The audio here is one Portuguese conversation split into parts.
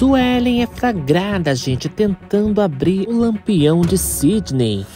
Suelen é flagrada, gente, tentando abrir o lampião de Sidney.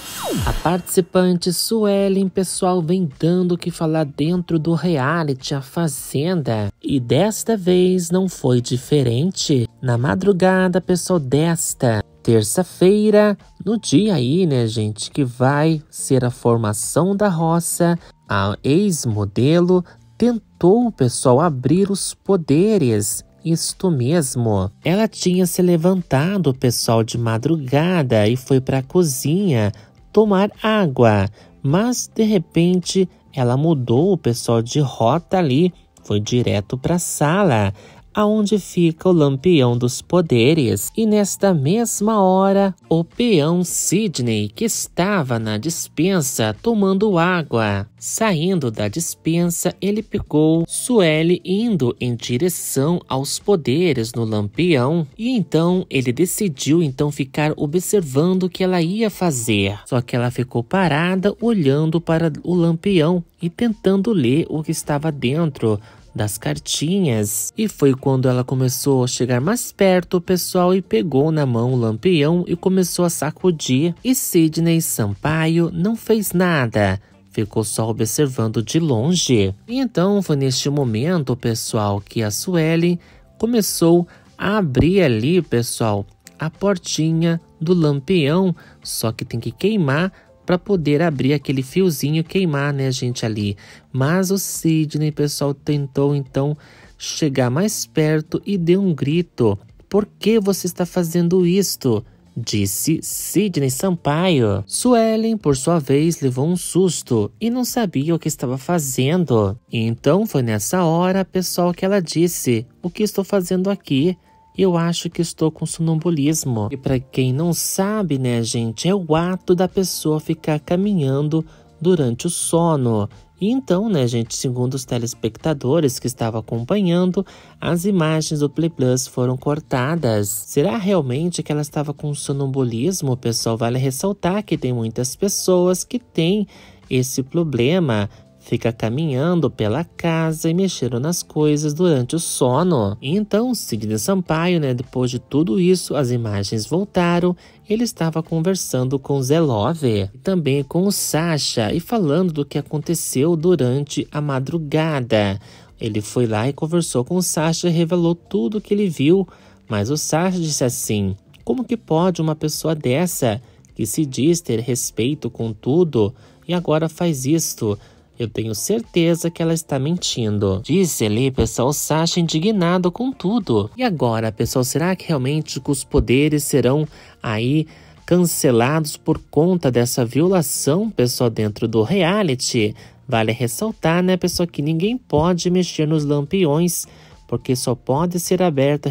A participante Suelen, pessoal, vem dando o que falar dentro do reality A Fazenda. E desta vez não foi diferente. Na madrugada, pessoal, desta terça-feira, no dia aí, né, gente, que vai ser a formação da roça, a ex-modelo tentou, pessoal, abrir os poderes isto mesmo. Ela tinha se levantado, pessoal, de madrugada e foi para a cozinha tomar água, mas de repente ela mudou o pessoal de rota ali, foi direto para a sala aonde fica o Lampião dos Poderes, e nesta mesma hora, o peão Sidney, que estava na dispensa tomando água. Saindo da dispensa, ele pegou Sueli indo em direção aos poderes no Lampião, e então ele decidiu então ficar observando o que ela ia fazer. Só que ela ficou parada olhando para o Lampião e tentando ler o que estava dentro das cartinhas. E foi quando ela começou a chegar mais perto o pessoal e pegou na mão o lampião e começou a sacudir. E Sidney Sampaio não fez nada, ficou só observando de longe. E então foi neste momento, pessoal, que a Sueli começou a abrir ali, pessoal, a portinha do lampião, só que tem que queimar para poder abrir aquele fiozinho queimar, né, gente, ali. Mas o Sidney, pessoal, tentou então chegar mais perto e deu um grito. Por que você está fazendo isto? Disse Sidney Sampaio. Suelen, por sua vez, levou um susto e não sabia o que estava fazendo. então foi nessa hora, pessoal, que ela disse: O que estou fazendo aqui? Eu acho que estou com sonambulismo. E para quem não sabe, né, gente, é o ato da pessoa ficar caminhando durante o sono. E então, né, gente, segundo os telespectadores que estavam acompanhando, as imagens do Play Plus foram cortadas. Será realmente que ela estava com sonambulismo, pessoal? Vale ressaltar que tem muitas pessoas que têm esse problema fica caminhando pela casa e mexendo nas coisas durante o sono. Então, Sidney Sampaio, né, depois de tudo isso, as imagens voltaram. Ele estava conversando com Zelove, também com o Sasha, e falando do que aconteceu durante a madrugada. Ele foi lá e conversou com o Sasha e revelou tudo o que ele viu, mas o Sasha disse assim: Como que pode uma pessoa dessa, que se diz ter respeito com tudo, e agora faz isto? Eu tenho certeza que ela está mentindo. disse ali, ao Sasha indignado com tudo. E agora, pessoal, será que realmente os poderes serão aí cancelados por conta dessa violação, pessoal, dentro do reality? Vale ressaltar, né, pessoal, que ninguém pode mexer nos lampiões, porque só pode ser aberto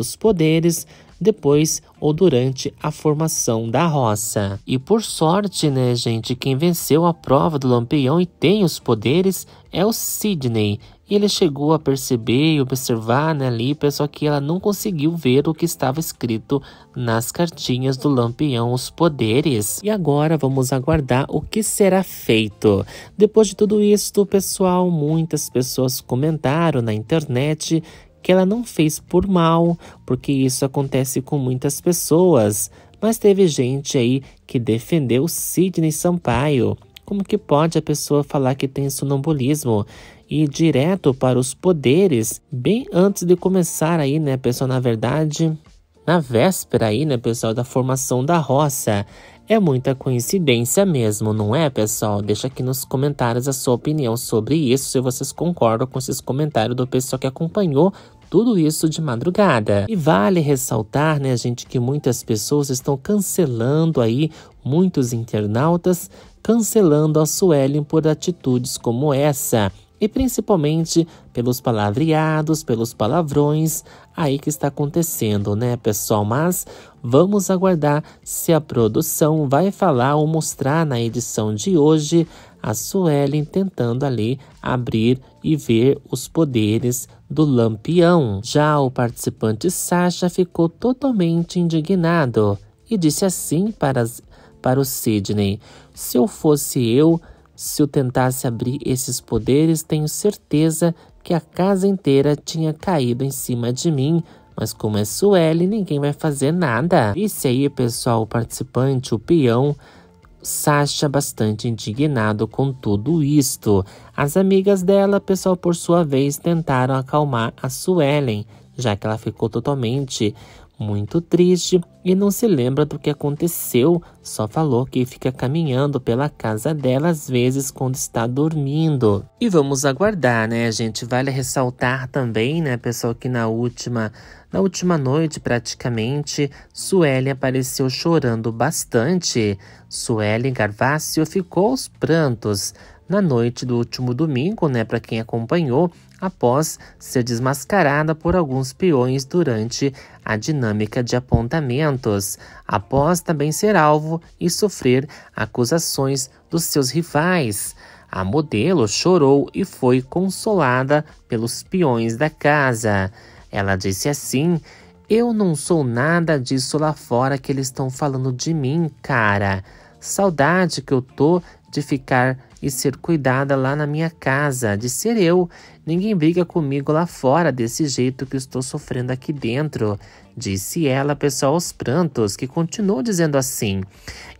os poderes depois ou durante a formação da roça. E por sorte, né, gente, quem venceu a prova do lampião e tem os poderes é o Sidney. E ele chegou a perceber e observar né, ali só que ela não conseguiu ver o que estava escrito nas cartinhas do Lampião, os poderes. E agora vamos aguardar o que será feito. Depois de tudo isso, pessoal, muitas pessoas comentaram na internet que ela não fez por mal, porque isso acontece com muitas pessoas. Mas teve gente aí que defendeu Sidney Sampaio. Como que pode a pessoa falar que tem sonambulismo? E direto para os poderes, bem antes de começar aí, né, pessoal, na verdade, na véspera aí, né, pessoal, da formação da roça. É muita coincidência mesmo, não é, pessoal? Deixa aqui nos comentários a sua opinião sobre isso, se vocês concordam com esses comentários do pessoal que acompanhou tudo isso de madrugada. E vale ressaltar, né, gente, que muitas pessoas estão cancelando aí, muitos internautas cancelando a Suelen por atitudes como essa e principalmente pelos palavreados, pelos palavrões aí que está acontecendo, né, pessoal? Mas vamos aguardar se a produção vai falar ou mostrar na edição de hoje a Suelen tentando ali abrir e ver os poderes do Lampião. Já o participante Sasha ficou totalmente indignado e disse assim para, para o Sidney: Se eu fosse eu se eu tentasse abrir esses poderes, tenho certeza que a casa inteira tinha caído em cima de mim, mas como é Sueli, ninguém vai fazer nada. Disse aí, pessoal, o participante, o peão, Sasha bastante indignado com tudo isto. As amigas dela, pessoal, por sua vez, tentaram acalmar a Suelen, já que ela ficou totalmente muito triste e não se lembra do que aconteceu, só falou que fica caminhando pela casa dela às vezes quando está dormindo. E vamos aguardar, né, gente? Vale ressaltar também, né, pessoal, que na última na última noite, praticamente, Sueli apareceu chorando bastante. Sueli Garvácio ficou aos prantos, na noite do último domingo, né, para quem acompanhou, após ser desmascarada por alguns peões durante a dinâmica de apontamentos, após também ser alvo e sofrer acusações dos seus rivais. A modelo chorou e foi consolada pelos peões da casa. Ela disse assim: Eu não sou nada disso lá fora que eles estão falando de mim, cara. Saudade que eu tô de ficar e ser cuidada lá na minha casa, de ser eu. Ninguém briga comigo lá fora desse jeito que estou sofrendo aqui dentro, disse ela, pessoal, aos prantos, que continuou dizendo assim: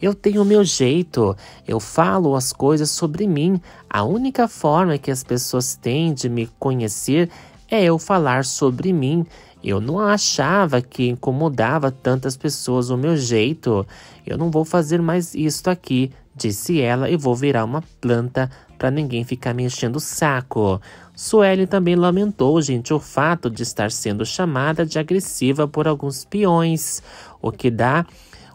Eu tenho o meu jeito, eu falo as coisas sobre mim. A única forma que as pessoas têm de me conhecer é eu falar sobre mim eu não achava que incomodava tantas pessoas o meu jeito. Eu não vou fazer mais isto aqui, disse ela, e vou virar uma planta para ninguém ficar me enchendo o saco. Sueli também lamentou, gente, o fato de estar sendo chamada de agressiva por alguns peões. O que dá,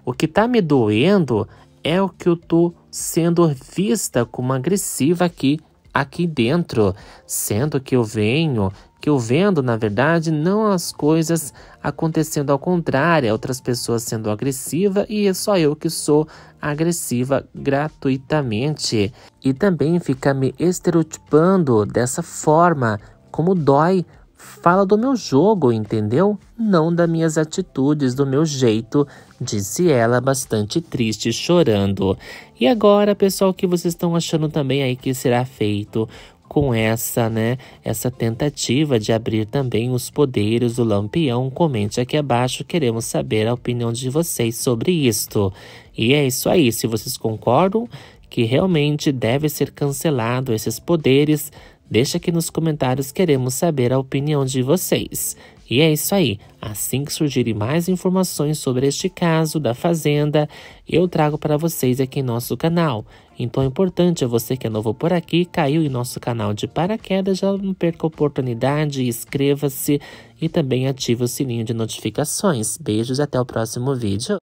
o que tá me doendo é o que eu tô sendo vista como agressiva aqui aqui dentro, sendo que eu venho que eu vendo, na verdade, não as coisas acontecendo ao contrário, é outras pessoas sendo agressiva e é só eu que sou agressiva gratuitamente. E também fica me estereotipando dessa forma, como dói. Fala do meu jogo, entendeu? Não das minhas atitudes, do meu jeito, disse ela, bastante triste, chorando. E agora, pessoal, o que vocês estão achando também aí que será feito com essa, né, essa tentativa de abrir também os poderes do Lampião. Comente aqui abaixo, queremos saber a opinião de vocês sobre isto. E é isso aí, se vocês concordam que realmente deve ser cancelado esses poderes, Deixa aqui nos comentários, queremos saber a opinião de vocês. E é isso aí. Assim que surgirem mais informações sobre este caso da Fazenda, eu trago para vocês aqui em nosso canal. Então é importante, é você que é novo por aqui, caiu em nosso canal de paraquedas, já não perca a oportunidade, inscreva-se e também ative o sininho de notificações. Beijos e até o próximo vídeo.